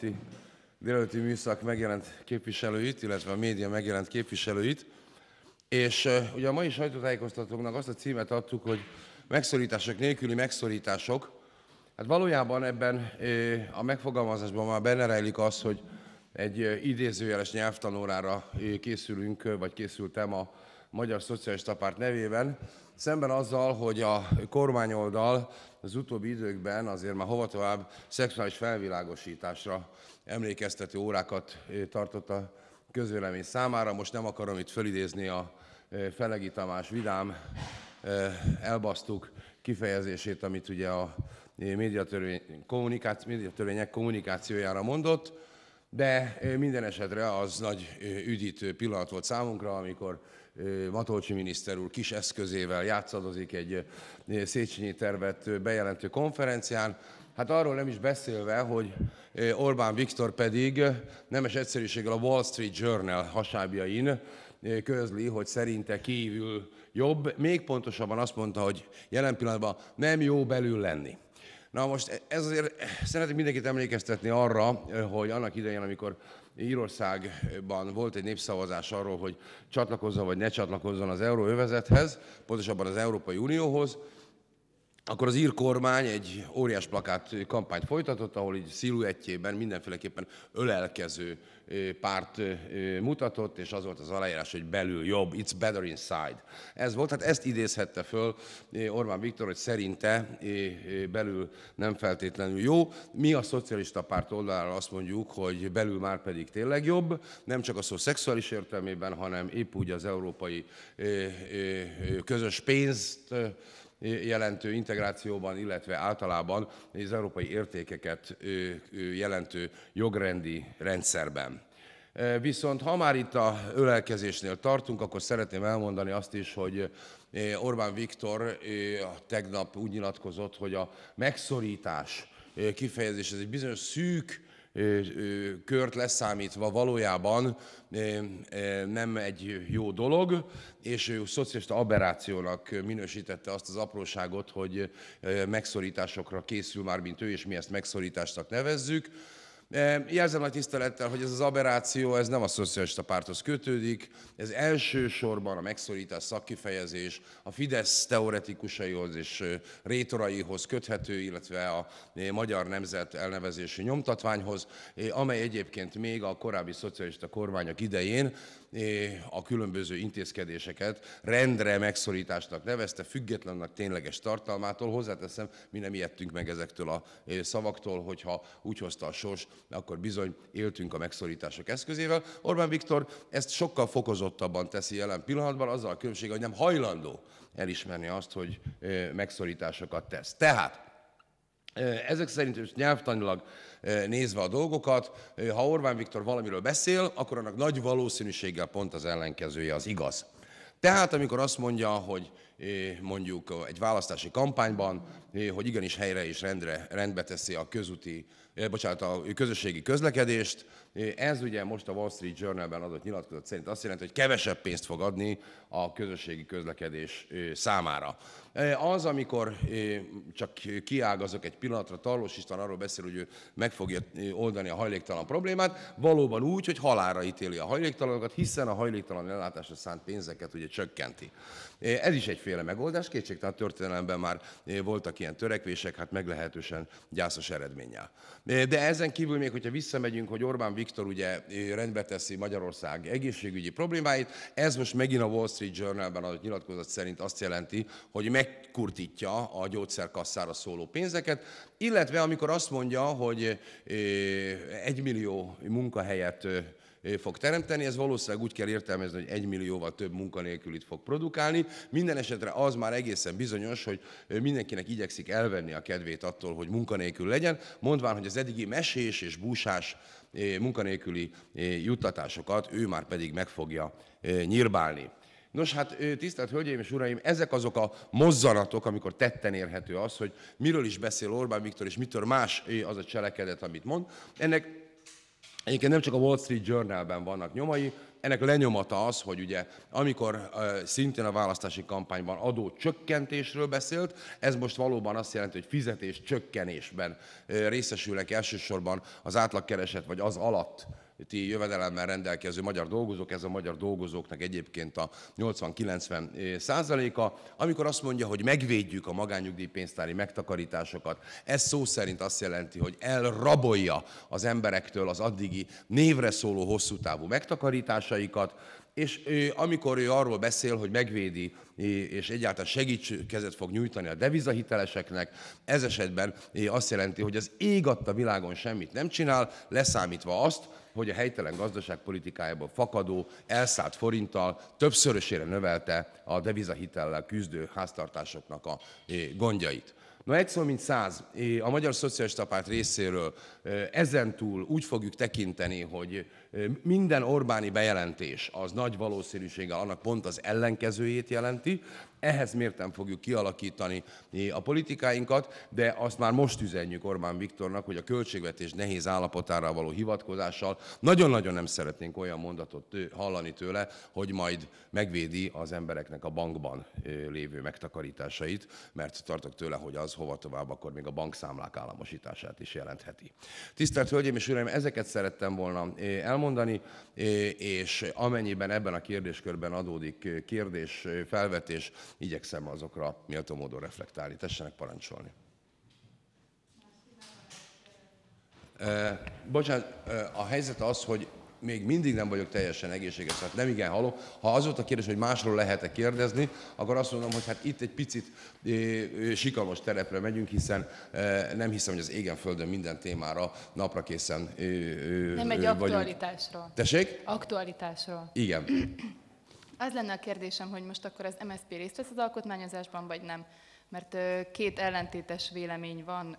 szombati délelőtti műszak megjelent képviselőit, illetve a média megjelent képviselőit. És uh, ugye a mai sajtótájékoztatóknak azt a címet adtuk, hogy megszorítások nélküli megszorítások. Hát valójában ebben uh, a megfogalmazásban már benne rejlik az, hogy egy uh, idézőjeles nyelvtanórára készülünk, vagy készültem a Magyar Szocialista Párt nevében, szemben azzal, hogy a kormányoldal az utóbbi időkben azért már hova tovább szexuális felvilágosításra emlékeztető órákat eh, tartott a közvélemény számára. Most nem akarom itt fölidézni a eh, Felegi Tamás vidám eh, elbasztuk kifejezését, amit ugye a médiatörvények kommunikációjára mondott, de minden esetre az nagy üdítő pillanat volt számunkra, amikor Matolcsi miniszter úr kis eszközével játszadozik egy Széchenyi tervet bejelentő konferencián, Hát arról nem is beszélve, hogy Orbán Viktor pedig nemes egyszerűséggel a Wall Street Journal hasábjain közli, hogy szerinte kívül jobb, még pontosabban azt mondta, hogy jelen pillanatban nem jó belül lenni. Na most e, ez azért eh, szeretném mindenkit emlékeztetni arra, eh, hogy annak idején, amikor Írországban volt egy népszavazás arról, hogy csatlakozzon vagy ne csatlakozzon az euróövezethez, pontosabban az Európai Unióhoz, akkor az ír kormány egy óriás plakát kampányt folytatott, ahol így sziluettjében mindenféleképpen ölelkező párt mutatott, és az volt az aláírás, hogy belül jobb, it's better inside. Ez volt, hát ezt idézhette föl Orbán Viktor, hogy szerinte belül nem feltétlenül jó. Mi a szocialista párt oldalára azt mondjuk, hogy belül már pedig tényleg jobb, nem csak a szó szexuális értelmében, hanem épp úgy az európai közös pénzt jelentő integrációban, illetve általában az európai értékeket jelentő jogrendi rendszerben. Viszont ha már itt a ölelkezésnél tartunk, akkor szeretném elmondani azt is, hogy Orbán Viktor tegnap úgy nyilatkozott, hogy a megszorítás kifejezés, ez egy bizonyos szűk kört leszámítva valójában nem egy jó dolog, és ő szocialista aberrációnak minősítette azt az apróságot, hogy megszorításokra készül már, mint ő, és mi ezt megszorításnak nevezzük. Jelzem a tisztelettel, hogy ez az aberráció, ez nem a szocialista párthoz kötődik, ez elsősorban a megszorítás szakkifejezés a Fidesz teoretikusaihoz és rétoraihoz köthető, illetve a magyar nemzet elnevezési nyomtatványhoz, amely egyébként még a korábbi szocialista kormányok idején a különböző intézkedéseket rendre megszorításnak nevezte, függetlennek tényleges tartalmától. Hozzáteszem, mi nem ijedtünk meg ezektől a szavaktól, hogyha úgy hozta a sors, akkor bizony éltünk a megszorítások eszközével. Orbán Viktor ezt sokkal fokozottabban teszi jelen pillanatban, azzal a különbség, hogy nem hajlandó elismerni azt, hogy megszorításokat tesz. Tehát ezek szerint is nyelvtanilag nézve a dolgokat, ha Orbán Viktor valamiről beszél, akkor annak nagy valószínűséggel pont az ellenkezője az igaz. Tehát amikor azt mondja, hogy Eh, mondjuk egy választási kampányban, eh, hogy igenis helyre és rendre, rendbe teszi a közúti, eh, bocsánat, a közösségi közlekedést. Ez ugye most a Wall Street Journalben adott nyilatkozat szerint azt jelenti, hogy kevesebb pénzt fog adni a közösségi közlekedés számára. Az, amikor csak kiágazok egy pillanatra, Tarlós István arról beszél, hogy ő meg fogja oldani a hajléktalan problémát, valóban úgy, hogy halára ítéli a hajléktalanokat, hiszen a hajléktalan ellátásra szánt pénzeket ugye csökkenti. Ez is egy féle megoldás, kétségtelen történelemben már eh, voltak ilyen törekvések, hát meglehetősen gyászos eredménnyel. Eh, de ezen kívül még, hogyha visszamegyünk, hogy Orbán Viktor ugye eh, rendbe teszi Magyarország egészségügyi problémáit, ez most megint a Wall Street Journalben adott nyilatkozat szerint azt jelenti, hogy megkurtítja a gyógyszerkasszára szóló pénzeket, illetve amikor azt mondja, hogy egy millió munkahelyet fog teremteni. Ez valószínűleg úgy kell értelmezni, hogy egy millióval több munkanélkülit fog produkálni. Minden esetre az már egészen bizonyos, hogy mindenkinek igyekszik elvenni a kedvét attól, hogy munkanélkül legyen, mondván, hogy az eddigi mesés és búsás eh, munkanélküli eh, juttatásokat ő már pedig meg fogja eh, nyírbálni. Nos hát, tisztelt Hölgyeim és Uraim, ezek azok a mozzanatok, amikor tetten érhető az, hogy miről is beszél Orbán Viktor, és mitől más az a cselekedet, amit mond. Ennek Egyébként nem csak a Wall Street Journalben vannak nyomai, ennek lenyomata az, hogy ugye amikor szintén a választási kampányban adó csökkentésről beszélt, ez most valóban azt jelenti, hogy fizetés csökkenésben részesülnek elsősorban az átlagkereset vagy az alatt ti jövedelemmel rendelkező magyar dolgozók, ez a magyar dolgozóknak egyébként a 80-90 eh, százaléka, amikor azt mondja, hogy megvédjük a magányugdíjpénztári megtakarításokat, ez szó szerint azt jelenti, hogy elrabolja az emberektől az addigi névre szóló hosszú távú megtakarításaikat, és ő, amikor ő arról beszél, hogy megvédi és egyáltalán segítső kezet fog nyújtani a devizahiteleseknek, ez esetben azt jelenti, hogy az ég adta világon semmit nem csinál, leszámítva azt, hogy a helytelen gazdaságpolitikájából fakadó, elszállt forinttal többszörösére növelte a devizahitellel küzdő háztartásoknak a gondjait. Na egy szó, mint száz, a Magyar Szocialista Párt részéről ezentúl úgy fogjuk tekinteni, hogy minden Orbáni bejelentés az nagy valószínűséggel annak pont az ellenkezőjét jelenti, ehhez miért nem fogjuk kialakítani a politikáinkat, de azt már most üzenjük Orbán Viktornak, hogy a költségvetés nehéz állapotára való hivatkozással nagyon-nagyon nem szeretnénk olyan mondatot hallani tőle, hogy majd megvédi az embereknek a bankban lévő megtakarításait, mert tartok tőle, hogy az hova tovább, akkor még a bankszámlák államosítását is jelentheti. Tisztelt Hölgyeim és Uraim, ezeket szerettem volna elmondani, és amennyiben ebben a kérdéskörben adódik kérdés, felvetés, igyekszem azokra méltó módon reflektálni. Tessenek parancsolni. E, bocsánat, a helyzet az, hogy még mindig nem vagyok teljesen egészséges, tehát nem igen halok. Ha az volt a kérdés, hogy másról lehet-e kérdezni, akkor azt mondom, hogy hát itt egy picit sikalmas terepre megyünk, hiszen nem hiszem, hogy az égen földön minden témára napra készen Nem egy vagyunk. aktualitásról. Tessék? Aktualitásról. Igen. Az lenne a kérdésem, hogy most akkor az MSZP részt vesz az alkotmányozásban, vagy nem? Mert két ellentétes vélemény van.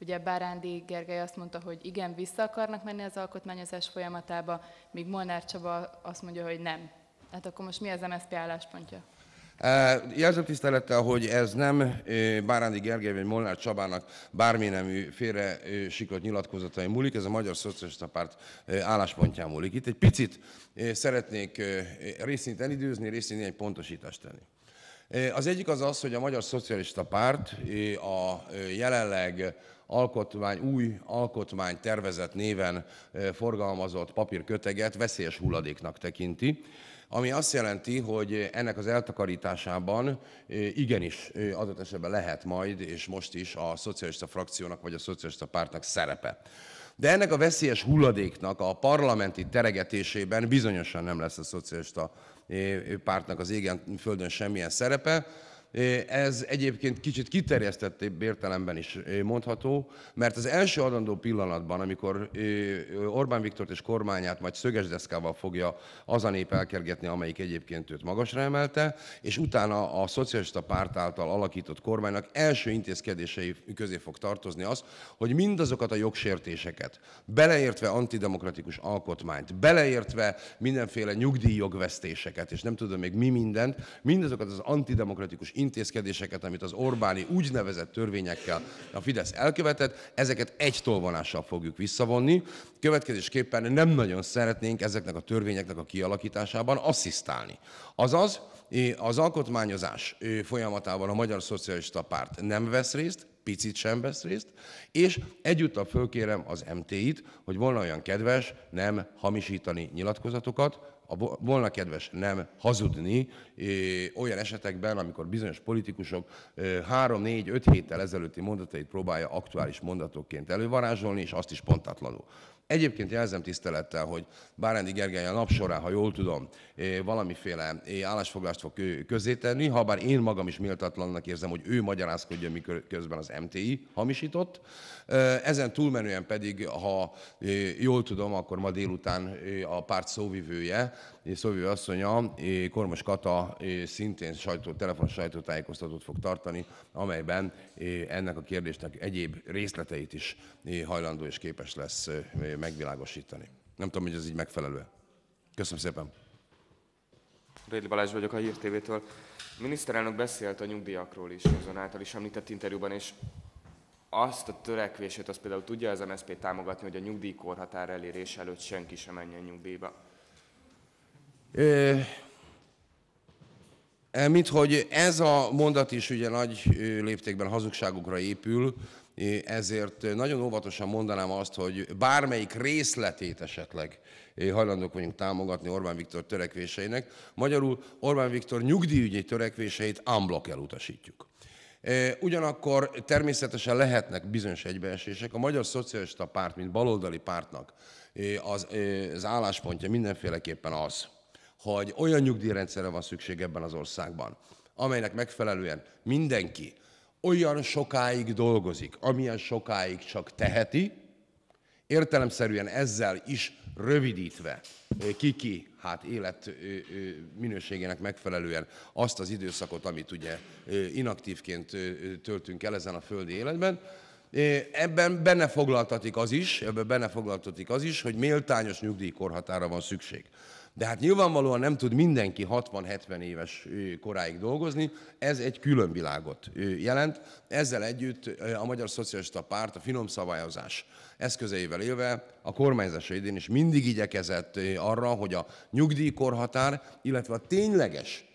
Ugye Bárándi Gergely azt mondta, hogy igen, vissza akarnak menni az alkotmányozás folyamatába, míg Molnár Csaba azt mondja, hogy nem. Hát akkor most mi az MSZP álláspontja? Jelzem tisztelettel, hogy ez nem Bárándi Gergely vagy Molnár Csabának bárminemű félre sikott nyilatkozatai múlik, ez a Magyar Szocialista Párt álláspontján múlik. Itt egy picit szeretnék részint elidőzni, részint egy pontosítást tenni. Az egyik az az, hogy a Magyar Szocialista Párt a jelenleg alkotmány, új alkotmány tervezet néven forgalmazott papírköteget veszélyes hulladéknak tekinti, ami azt jelenti, hogy ennek az eltakarításában igenis adott esetben lehet majd, és most is a szocialista frakciónak vagy a szocialista pártnak szerepe. De ennek a veszélyes hulladéknak a parlamenti teregetésében bizonyosan nem lesz a szocialista pártnak az égen földön semmilyen szerepe, ez egyébként kicsit kiterjesztett értelemben is mondható, mert az első adandó pillanatban, amikor Orbán Viktort és kormányát majd szöges deszkával fogja az a nép elkergetni, amelyik egyébként őt magasra emelte, és utána a szocialista párt által alakított kormánynak első intézkedései közé fog tartozni az, hogy mindazokat a jogsértéseket, beleértve antidemokratikus alkotmányt, beleértve mindenféle nyugdíjjogvesztéseket, és nem tudom még mi mindent, mindazokat az antidemokratikus intézkedéseket, amit az Orbáni úgynevezett törvényekkel a Fidesz elkövetett, ezeket egy tolvonással fogjuk visszavonni. Következésképpen nem nagyon szeretnénk ezeknek a törvényeknek a kialakításában asszisztálni. Azaz, az alkotmányozás folyamatában a Magyar Szocialista Párt nem vesz részt, picit sem vesz részt, és egyúttal fölkérem az MT-it, hogy volna olyan kedves nem hamisítani nyilatkozatokat, a volna kedves nem hazudni olyan esetekben, amikor bizonyos politikusok 3-4-5 héttel ezelőtti mondatait próbálja aktuális mondatokként elővarázsolni, és azt is pontatlanul. Egyébként jelzem tisztelettel, hogy Bárendi Gergely a nap során, ha jól tudom, eh, valamiféle eh, állásfoglást fog eh, közzétenni, ha bár én magam is méltatlannak érzem, hogy ő mikor miközben az MTI hamisított. Ezen túlmenően pedig, ha jól tudom, akkor ma délután a párt szóvivője, szóvivő asszonya, Kormos Kata szintén sajtó, telefonos sajtótájékoztatót fog tartani, amelyben ennek a kérdésnek egyéb részleteit is hajlandó és képes lesz megvilágosítani. Nem tudom, hogy ez így megfelelő. Köszönöm szépen. Réli Balázs vagyok a Hír TV-től. A miniszterelnök beszélt a nyugdíjakról is, azon által is említett interjúban, és azt a törekvését, azt például tudja az MSZP támogatni, hogy a nyugdíjkorhatár elérés előtt senki sem menjen nyugdíjba? É, mint hogy ez a mondat is ugye nagy léptékben hazugságokra épül, ezért nagyon óvatosan mondanám azt, hogy bármelyik részletét esetleg hajlandók vagyunk támogatni Orbán Viktor törekvéseinek. Magyarul Orbán Viktor nyugdíjügyi törekvéseit unblock elutasítjuk. Ugyanakkor természetesen lehetnek bizonyos egybeesések. A Magyar Szocialista Párt, mint baloldali pártnak az, az álláspontja mindenféleképpen az, hogy olyan nyugdíjrendszerre van szükség ebben az országban, amelynek megfelelően mindenki, olyan sokáig dolgozik, amilyen sokáig csak teheti, értelemszerűen ezzel is rövidítve kiki, eh, hát élet eh, eh, minőségének megfelelően azt az időszakot, amit ugye inaktívként töltünk el ezen a földi életben, Ebben benne foglaltatik az is, ebben benne foglaltatik az is, hogy méltányos nyugdíjkorhatára van szükség. De hát nyilvánvalóan nem tud mindenki 60-70 éves koráig dolgozni, ez egy külön világot jelent. Ezzel együtt a Magyar Szocialista Párt a finom szabályozás eszközeivel élve a kormányzása idén is mindig igyekezett arra, hogy a nyugdíjkorhatár, illetve a tényleges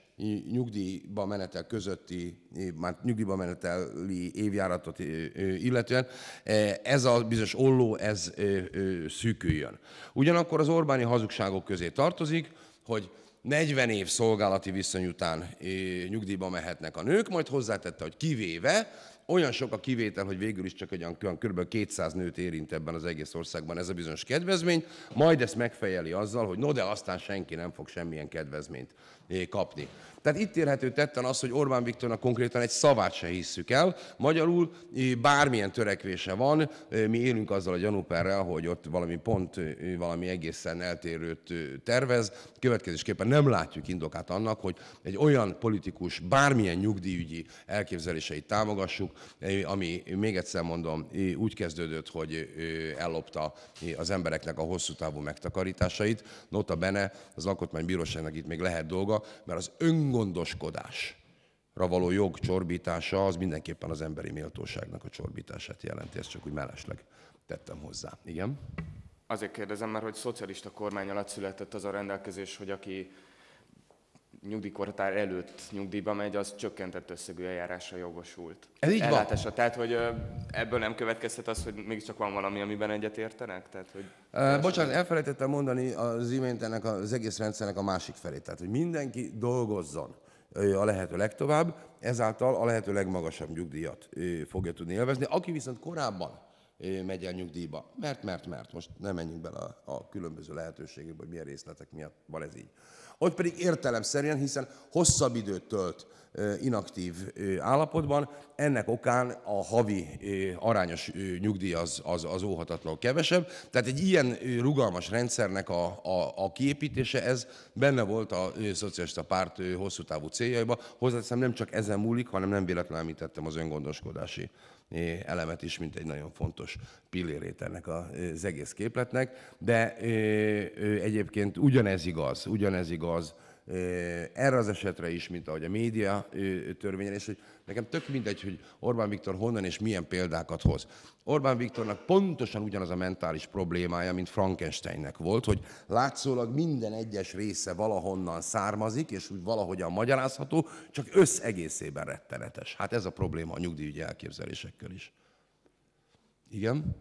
nyugdíjba menetel közötti, már nyugdíjba meneteli évjáratot illetően, e, ez a bizonyos olló, ez szűküljön. Ugyanakkor az Orbáni hazugságok közé tartozik, hogy 40 év szolgálati viszony után nyugdíjba mehetnek a nők, majd hozzátette, hogy kivéve, olyan sok a kivétel, hogy végül is csak egy olyan kb. 200 nőt érint ebben az egész országban ez a bizonyos kedvezmény, majd ezt megfejeli azzal, hogy no de aztán senki nem fog semmilyen kedvezményt kapni. Tehát itt érhető tetten az, hogy Orbán Viktornak konkrétan egy szavát se hisszük el. Magyarul bármilyen törekvése van, mi élünk azzal a gyanúperrel, hogy ott valami pont, valami egészen eltérőt tervez. Következésképpen nem látjuk indokát annak, hogy egy olyan politikus bármilyen nyugdíjügyi elképzeléseit támogassuk, ami még egyszer mondom, úgy kezdődött, hogy ellopta az embereknek a hosszú távú megtakarításait. Nota bene, az alkotmánybíróságnak itt még lehet dolga, mert az öngondoskodás való jog csorbítása az mindenképpen az emberi méltóságnak a csorbítását jelenti, ezt csak úgy mellesleg tettem hozzá. Igen? Azért kérdezem, mert hogy szocialista kormány alatt született az a rendelkezés, hogy aki nyugdíjkorhatár előtt nyugdíjba megy, az csökkentett összegű eljárásra jogosult. Ez így Ellátása. van. Tehát, hogy ebből nem következhet az, hogy mégiscsak van valami, amiben egyetértenek? Tehát, hogy e, bocsánat, elfelejtettem mondani az imént ennek az egész rendszernek a másik felét. Tehát, hogy mindenki dolgozzon a lehető legtovább, ezáltal a lehető legmagasabb nyugdíjat fogja tudni élvezni. Aki viszont korábban megy el nyugdíjba. Mert, mert, mert. Most nem menjünk bele a, a különböző lehetőségekbe, hogy milyen részletek miatt van ez így. Ott pedig értelemszerűen, hiszen hosszabb időt tölt inaktív állapotban. Ennek okán a havi arányos nyugdíj az, az, az óhatatlanul kevesebb. Tehát egy ilyen rugalmas rendszernek a, a, a kiépítése, ez benne volt a szocialista párt hosszú távú céljaiba. Hozzáteszem, nem csak ezen múlik, hanem nem véletlenül említettem az öngondoskodási elemet is, mint egy nagyon fontos pillérét ennek az egész képletnek, de egyébként ugyanez igaz, ugyanez igaz az erre az esetre is, mint ahogy a média törvényen, és hogy nekem tök mindegy, hogy Orbán Viktor honnan és milyen példákat hoz. Orbán Viktornak pontosan ugyanaz a mentális problémája, mint Frankensteinnek volt, hogy látszólag minden egyes része valahonnan származik, és úgy valahogyan magyarázható, csak összegészében rettenetes. Hát ez a probléma a nyugdíjügyi elképzelésekkel is. Igen?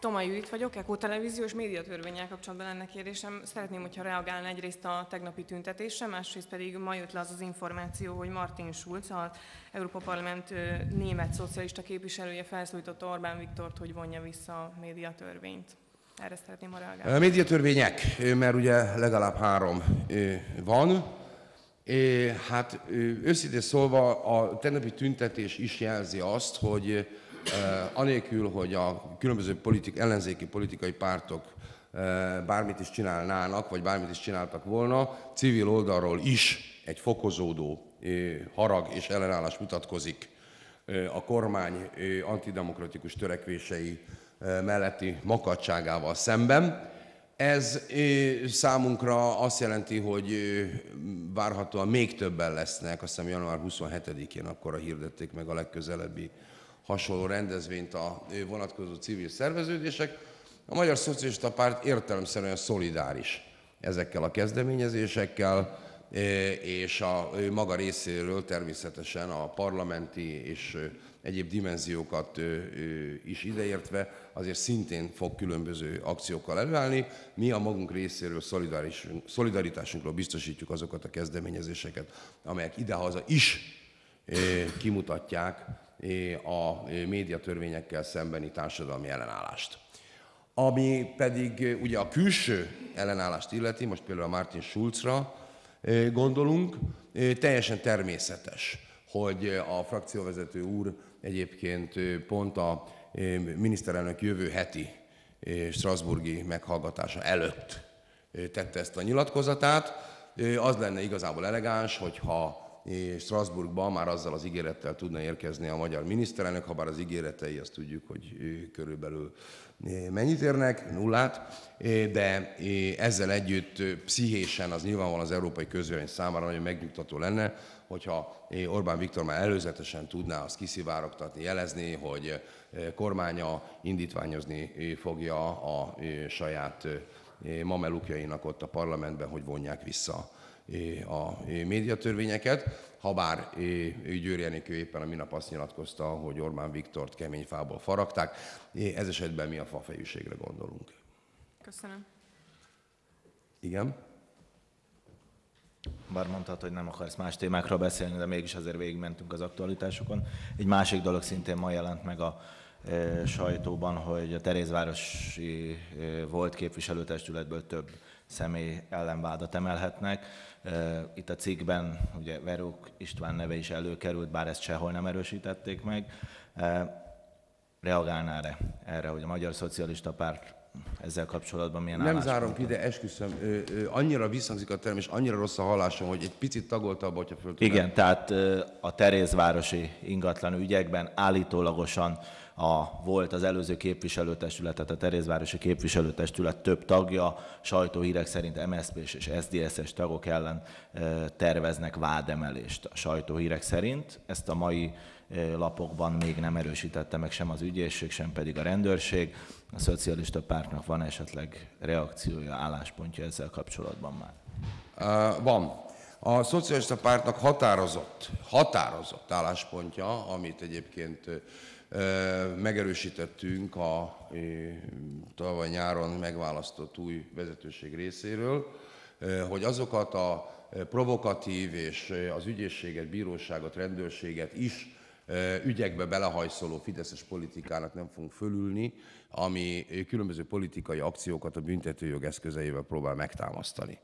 Tomai Judit vagyok, Eko Televízió és médiatörvényel kapcsolatban lenne kérdésem. Szeretném, hogyha reagálna egyrészt a tegnapi tüntetésre, másrészt pedig ma jött le az az információ, hogy Martin Schulz, az Európa Parlament német szocialista képviselője felszólította Orbán Viktort, hogy vonja vissza a médiatörvényt. Erre szeretném, ha reagálni. A médiatörvények, mert ugye legalább három van. Hát őszintén szólva a tegnapi tüntetés is jelzi azt, hogy Eh, anélkül, hogy a különböző politik, ellenzéki politikai pártok eh, bármit is csinálnának, vagy bármit is csináltak volna, civil oldalról is egy fokozódó eh, harag és ellenállás mutatkozik a kormány antidemokratikus törekvései melletti makadságával szemben. Ez számunkra azt jelenti, hogy várhatóan még többen lesznek, azt hiszem január 27-én akkor a hirdették meg a legközelebbi hasonló rendezvényt a vonatkozó civil szerveződések. A Magyar Szocialista Párt értelemszerűen szolidáris ezekkel a kezdeményezésekkel, és a maga részéről természetesen a parlamenti és egyéb dimenziókat is ideértve azért szintén fog különböző akciókkal előállni. Mi a magunk részéről szolidaritásunkról biztosítjuk azokat a kezdeményezéseket, amelyek idehaza is kimutatják a médiatörvényekkel szembeni társadalmi ellenállást. Ami pedig ugye a külső ellenállást illeti, most például a Martin Schulzra gondolunk, teljesen természetes, hogy a frakcióvezető úr egyébként pont a miniszterelnök jövő heti Strasburgi meghallgatása előtt tette ezt a nyilatkozatát. Az lenne igazából elegáns, hogyha Strasbourgba már azzal az ígérettel tudna érkezni a magyar miniszterelnök, ha bár az ígéretei azt tudjuk, hogy körülbelül mennyit érnek, nullát, de ezzel együtt pszichésen az nyilvánvalóan az európai közvélemény számára nagyon megnyugtató lenne, hogyha Orbán Viktor már előzetesen tudná azt kiszivárogtatni, jelezni, hogy kormánya indítványozni fogja a saját Eh, mamelukjainak ott a parlamentben, hogy vonják vissza eh, a eh, médiatörvényeket. Habár Győri Enikő éppen a minap azt nyilatkozta, hogy Orbán Viktort kemény fából faragták. Ez esetben mi a fafejűségre gondolunk. Köszönöm. Igen? Bár mondtad, hogy nem akarsz más témákról beszélni, de mégis azért végigmentünk az aktualitásokon. Egy másik dolog szintén ma jelent meg a sajtóban, hogy a Terézvárosi volt képviselőtestületből több személy ellenvádat emelhetnek. Itt a cikkben ugye Verók István neve is előkerült, bár ezt sehol nem erősítették meg. Reagálná -e erre, hogy a Magyar Szocialista Párt ezzel kapcsolatban milyen Nem zárom ki, de esküszöm, ö, ö, annyira visszhangzik a terem, és annyira rossz a hallásom, hogy egy picit tagoltabb, hogyha föl Igen, tehát ö, a Terézvárosi ingatlan ügyekben állítólagosan a, volt az előző képviselőtestület, tehát a Terézvárosi képviselőtestület több tagja, sajtóhírek szerint mszp és SZDSZ-es tagok ellen ö, terveznek vádemelést a sajtóhírek szerint. Ezt a mai lapokban még nem erősítette meg sem az ügyészség, sem pedig a rendőrség. A szocialista pártnak van esetleg reakciója, álláspontja ezzel kapcsolatban már? van. A szocialista pártnak határozott, határozott álláspontja, amit egyébként megerősítettünk a tavaly nyáron megválasztott új vezetőség részéről, hogy azokat a provokatív és az ügyészséget, bíróságot, rendőrséget is ügyekbe belehajszoló fideszes politikának nem fogunk fölülni, ami különböző politikai akciókat a büntetőjog eszközeivel próbál megtámasztani.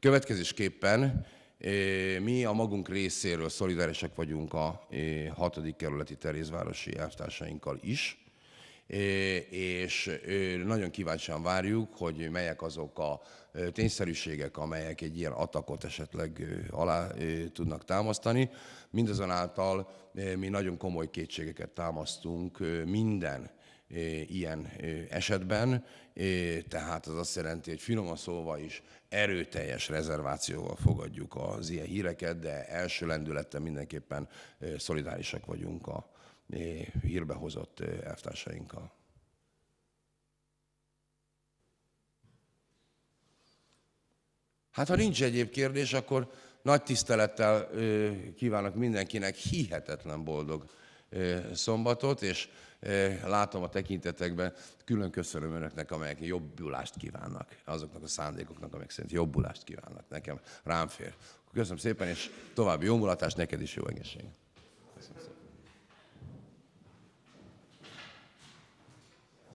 Következésképpen mi a magunk részéről szolidárisak vagyunk a hatodik kerületi Terézvárosi elvtársainkkal is, és nagyon kíváncsian várjuk, hogy melyek azok a tényszerűségek, amelyek egy ilyen atakot esetleg alá tudnak támasztani. Mindazonáltal mi nagyon komoly kétségeket támasztunk minden ilyen esetben, tehát az azt jelenti, hogy a szóval is erőteljes rezervációval fogadjuk az ilyen híreket, de első lendülettel mindenképpen szolidárisak vagyunk a Eh, hírbehozott eh, elvtársainkkal. Hát ha nincs egyéb kérdés, akkor nagy tisztelettel eh, kívánok mindenkinek hihetetlen boldog szombatot, és látom a tekintetekben, külön köszönöm önöknek, amelyek jobbulást kívánnak, azoknak a szándékoknak, amelyek szerint jobbulást kívánnak nekem, rám fér. Köszönöm szépen, és további jó mulatást, neked is jó egészséget. Köszönöm szépen.